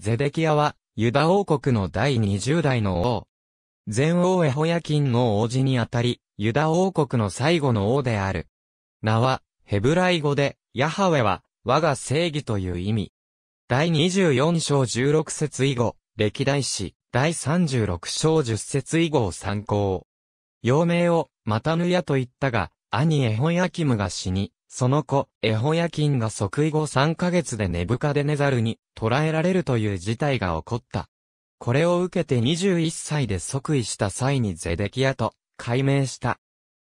ゼデキアは、ユダ王国の第20代の王。前王エホヤキンの王子にあたり、ユダ王国の最後の王である。名は、ヘブライ語で、ヤハウェは、我が正義という意味。第24章16節以後、歴代史、第36章10節以後を参考。幼名を、マタヌヤと言ったが、兄エホヤキムが死に、その子、エホヤキンが即位後3ヶ月でネブカデネザルに捕らえられるという事態が起こった。これを受けて21歳で即位した際にゼデキアと改名した。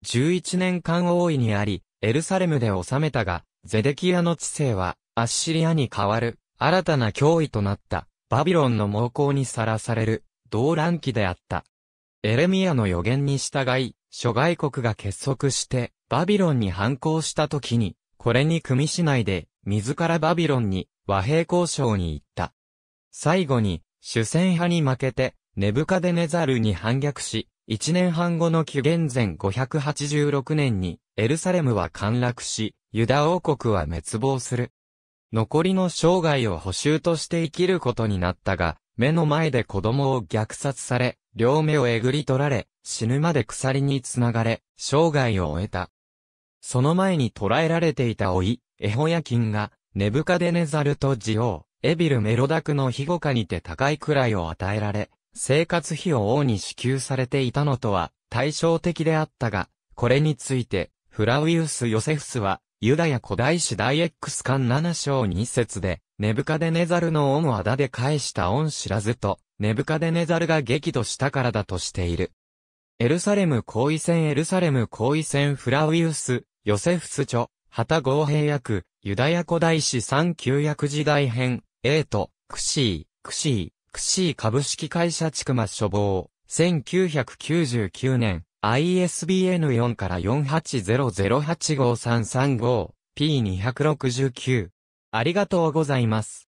11年間王位にあり、エルサレムで治めたが、ゼデキアの知性は、アッシリアに変わる、新たな脅威となった、バビロンの猛攻にさらされる、動乱期であった。エレミアの予言に従い、諸外国が結束して、バビロンに反抗した時に、これに組みしないで、自らバビロンに和平交渉に行った。最後に、主戦派に負けて、ネブカデネザルに反逆し、一年半後の紀元前586年に、エルサレムは陥落し、ユダ王国は滅亡する。残りの生涯を補修として生きることになったが、目の前で子供を虐殺され、両目をえぐり取られ、死ぬまで鎖につながれ、生涯を終えた。その前に捕らえられていた老い、エホヤキンが、ネブカデネザルとジオウ、エビルメロダクの庇護下にて高いくらいを与えられ、生活費を王に支給されていたのとは対照的であったが、これについて、フラウィウス・ヨセフスは、ユダヤ古代史ダイエックス巻7章2節で、ネブカデネザルの恩をあだで返した恩知らずと、ネブカデネザルが激怒したからだとしている。エルサレム行為戦エルサレム行為戦フラウィウス、ヨセフス著、旗合平役、ユダヤ古代史三旧約時代編、エイト、クシー、クシー、クシー株式会社畜く処方、1999年、ISBN4 から480085335、P269。ありがとうございます。